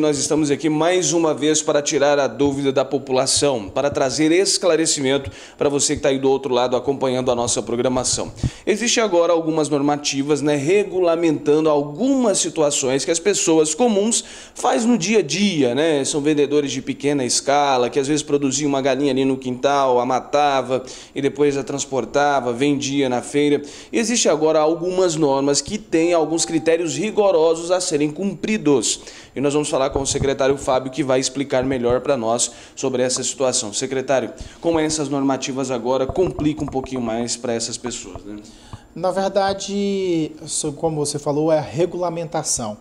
Nós estamos aqui mais uma vez para tirar a dúvida da população, para trazer esclarecimento para você que está aí do outro lado acompanhando a nossa programação. Existem agora algumas normativas né, regulamentando algumas situações que as pessoas comuns faz no dia a dia, né? São vendedores de pequena escala, que às vezes produziam uma galinha ali no quintal, a matava e depois a transportava, vendia na feira. Existem agora algumas normas que têm alguns critérios rigorosos a serem cumpridos. E nós vamos falar falar com o secretário Fábio, que vai explicar melhor para nós sobre essa situação. Secretário, como essas normativas agora complicam um pouquinho mais para essas pessoas? Né? Na verdade, como você falou, é a regulamentação.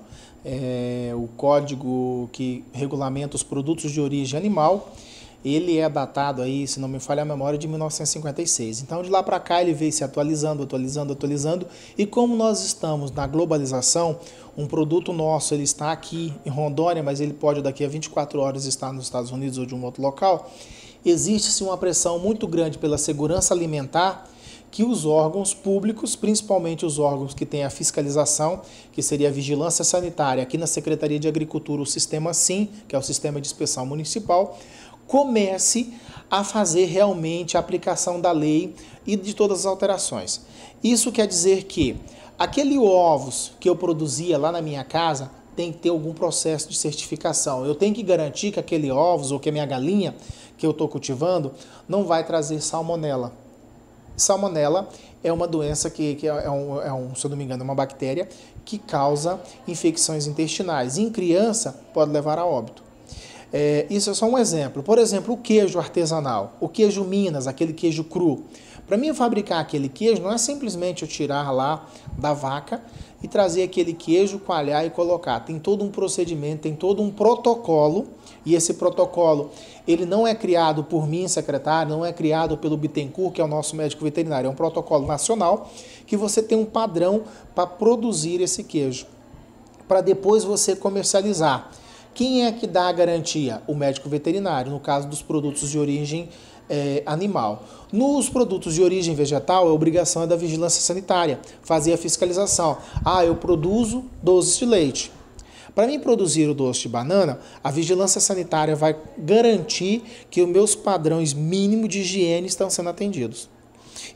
É o código que regulamenta os produtos de origem animal ele é datado aí, se não me falha a memória, de 1956. Então de lá para cá ele veio se atualizando, atualizando, atualizando. E como nós estamos na globalização, um produto nosso ele está aqui em Rondônia, mas ele pode daqui a 24 horas estar nos Estados Unidos ou de um outro local. Existe-se uma pressão muito grande pela segurança alimentar que os órgãos públicos, principalmente os órgãos que têm a fiscalização, que seria a vigilância sanitária, aqui na Secretaria de Agricultura, o sistema SIM, que é o Sistema de Inspeção Municipal, comece a fazer realmente a aplicação da lei e de todas as alterações. Isso quer dizer que aquele ovos que eu produzia lá na minha casa tem que ter algum processo de certificação. Eu tenho que garantir que aquele ovos ou que a minha galinha que eu estou cultivando não vai trazer salmonela. Salmonela é uma doença que, que é, é um, é um, se eu não me engano, é uma bactéria que causa infecções intestinais. Em criança, pode levar a óbito. É, isso é só um exemplo. Por exemplo, o queijo artesanal, o queijo Minas, aquele queijo cru. Para mim fabricar aquele queijo não é simplesmente eu tirar lá da vaca e trazer aquele queijo, coalhar e colocar. Tem todo um procedimento, tem todo um protocolo, e esse protocolo, ele não é criado por mim, secretário, não é criado pelo Bittencourt, que é o nosso médico veterinário, é um protocolo nacional que você tem um padrão para produzir esse queijo, para depois você comercializar. Quem é que dá a garantia? O médico veterinário, no caso dos produtos de origem é, animal. Nos produtos de origem vegetal, a obrigação é da vigilância sanitária, fazer a fiscalização. Ah, eu produzo doces de leite. Para mim produzir o doce de banana, a vigilância sanitária vai garantir que os meus padrões mínimos de higiene estão sendo atendidos.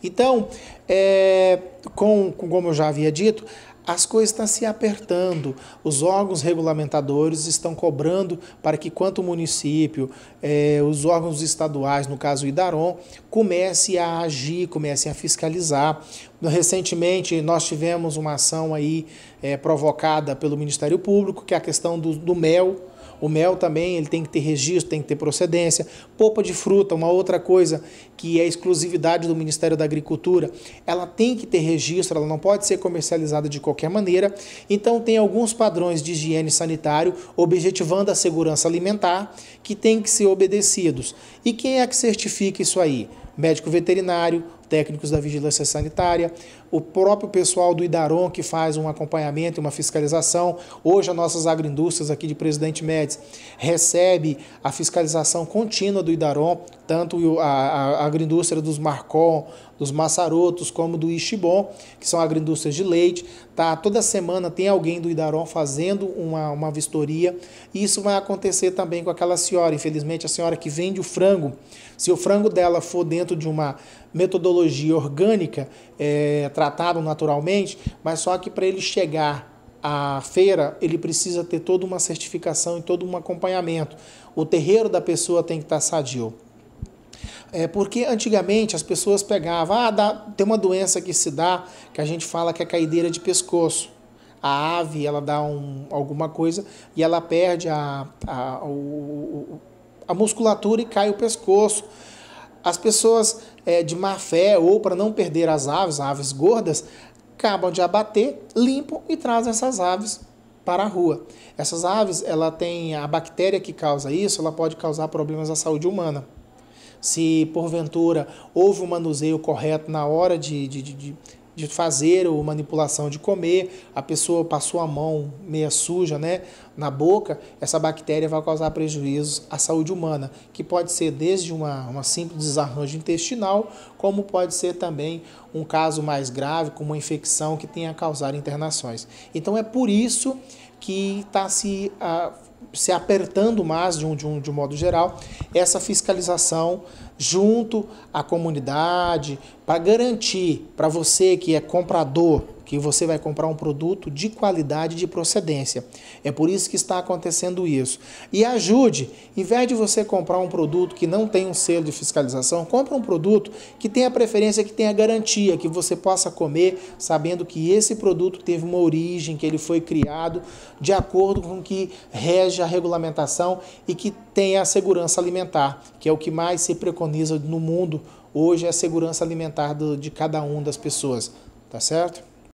Então, é, com, como eu já havia dito, as coisas estão se apertando, os órgãos regulamentadores estão cobrando para que quanto o município, eh, os órgãos estaduais, no caso o Idaron, comece a agir, comece a fiscalizar. Recentemente nós tivemos uma ação aí eh, provocada pelo Ministério Público, que é a questão do, do mel, o mel também ele tem que ter registro, tem que ter procedência. Polpa de fruta, uma outra coisa que é exclusividade do Ministério da Agricultura, ela tem que ter registro, ela não pode ser comercializada de qualquer maneira. Então tem alguns padrões de higiene sanitário objetivando a segurança alimentar que tem que ser obedecidos. E quem é que certifica isso aí? Médico veterinário, técnicos da Vigilância Sanitária, o próprio pessoal do Idaron, que faz um acompanhamento, uma fiscalização. Hoje, as nossas agroindústrias aqui de Presidente Médici recebe a fiscalização contínua do Idaron, tanto a, a agroindústria dos Marcon, dos Massarotos, como do Ixibon, que são agroindústrias de leite. Tá? Toda semana tem alguém do Idaró fazendo uma, uma vistoria. E isso vai acontecer também com aquela senhora, infelizmente, a senhora que vende o frango. Se o frango dela for dentro de uma metodologia orgânica, é, tratado naturalmente, mas só que para ele chegar a feira, ele precisa ter toda uma certificação e todo um acompanhamento. O terreiro da pessoa tem que estar sadio. É porque antigamente as pessoas pegavam, ah, dá, tem uma doença que se dá, que a gente fala que é caideira de pescoço. A ave, ela dá um, alguma coisa e ela perde a, a, o, a musculatura e cai o pescoço. As pessoas é, de má fé ou para não perder as aves, aves gordas, acabam de abater, limpam e trazem essas aves para a rua. Essas aves, ela tem a bactéria que causa isso, ela pode causar problemas à saúde humana se porventura houve o um manuseio correto na hora de, de, de, de, fazer ou manipulação de comer, a pessoa passou a mão meia suja né, na boca, essa bactéria vai causar prejuízos à saúde humana, que pode ser desde uma, uma simples desarranjo intestinal, como pode ser também um caso mais grave, como uma infecção que tenha causado causar internações. Então é por isso que está se. Ah, se apertando mais de um, de um, de um modo geral, essa fiscalização junto à comunidade, para garantir para você que é comprador que você vai comprar um produto de qualidade de procedência. É por isso que está acontecendo isso. E ajude, em vez de você comprar um produto que não tem um selo de fiscalização, compre um produto que tenha preferência, que tenha garantia, que você possa comer sabendo que esse produto teve uma origem, que ele foi criado de acordo com que rege a regulamentação e que tenha a segurança alimentar, que é o que mais se preconiza no mundo hoje é a segurança alimentar de cada um das pessoas, tá certo?